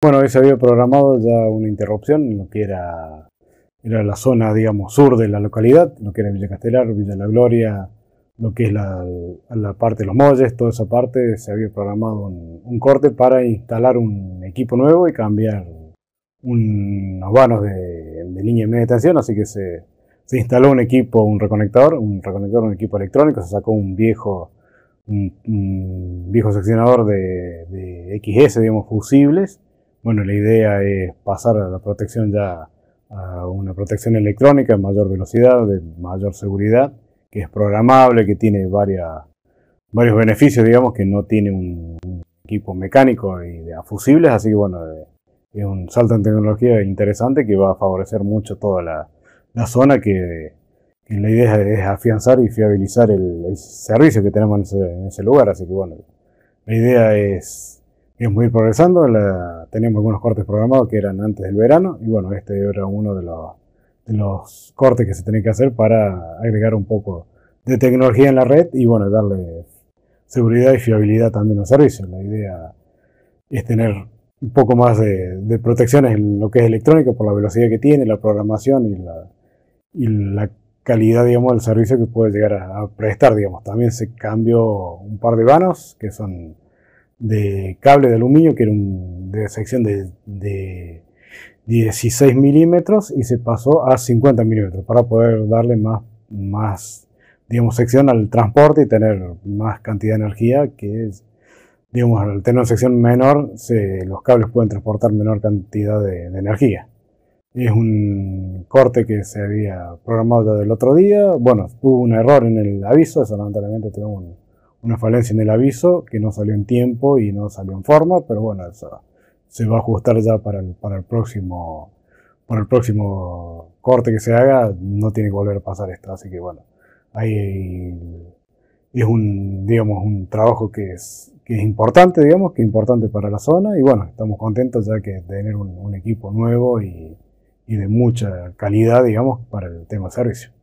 Bueno, se había programado ya una interrupción en lo que era, era la zona, digamos, sur de la localidad, lo que era Villa Castelar, Villa La Gloria, lo que es la, parte de los molles, toda esa parte, se había programado un, corte para instalar un equipo nuevo y cambiar unos vanos de, línea de media tensión, así que se, instaló un equipo, un reconectador, un reconector, un equipo electrónico, se sacó un viejo, un, viejo seccionador de XS, digamos, fusibles, bueno, la idea es pasar a la protección ya a una protección electrónica de mayor velocidad, de mayor seguridad, que es programable, que tiene varias, varios beneficios, digamos, que no tiene un, equipo mecánico y de fusibles, así que bueno, eh, es un salto en tecnología interesante que va a favorecer mucho toda la, la zona que, la idea es afianzar y fiabilizar el, servicio que tenemos en ese lugar, así que bueno, la idea es Íbamos a ir progresando, la, teníamos algunos cortes programados que eran antes del verano y bueno, este era uno de los, de los cortes que se tenía que hacer para agregar un poco de tecnología en la red y bueno, darle seguridad y fiabilidad también al servicio. La idea es tener un poco más de, protecciones en lo que es electrónico por la velocidad que tiene, la programación y la, y la calidad, digamos, del servicio que puede llegar a, a prestar, digamos. También se cambió un par de vanos que son de cable de aluminio, que era un, de sección de, 16 milímetros y se pasó a 50 milímetros para poder darle más, más digamos, sección al transporte y tener más cantidad de energía que es, digamos, al tener una sección menor, se, los cables pueden transportar menor cantidad de, energía. Es un corte que se había programado ya del otro día. Bueno, hubo un error en el aviso, eso lamentablemente tuvimos un, una falencia en el aviso que no salió en tiempo y no salió en forma, pero bueno, eso se va a ajustar ya para el, para el próximo para el próximo corte que se haga, no tiene que volver a pasar esto, así que bueno, ahí es un, digamos, un trabajo que es, que es importante, digamos, que es importante para la zona y bueno, estamos contentos ya que tener un, equipo nuevo y, y de mucha calidad, digamos, para el tema de servicio.